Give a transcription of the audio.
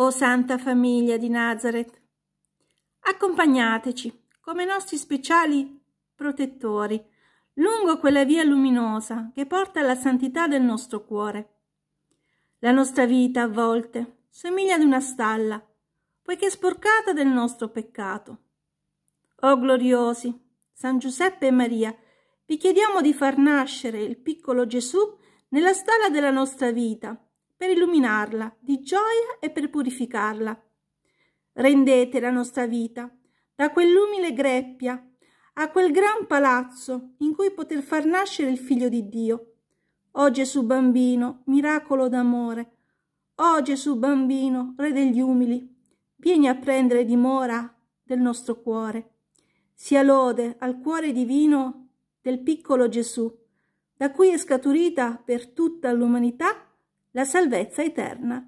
O Santa Famiglia di Nazareth, accompagnateci come nostri speciali protettori lungo quella via luminosa che porta alla santità del nostro cuore. La nostra vita a volte somiglia ad una stalla, poiché sporcata del nostro peccato. O gloriosi, San Giuseppe e Maria, vi chiediamo di far nascere il piccolo Gesù nella stalla della nostra vita per illuminarla di gioia e per purificarla. Rendete la nostra vita da quell'umile greppia a quel gran palazzo in cui poter far nascere il figlio di Dio. O Gesù bambino, miracolo d'amore, o Gesù bambino, re degli umili, vieni a prendere dimora del nostro cuore. Sia lode al cuore divino del piccolo Gesù, da cui è scaturita per tutta l'umanità la salvezza eterna.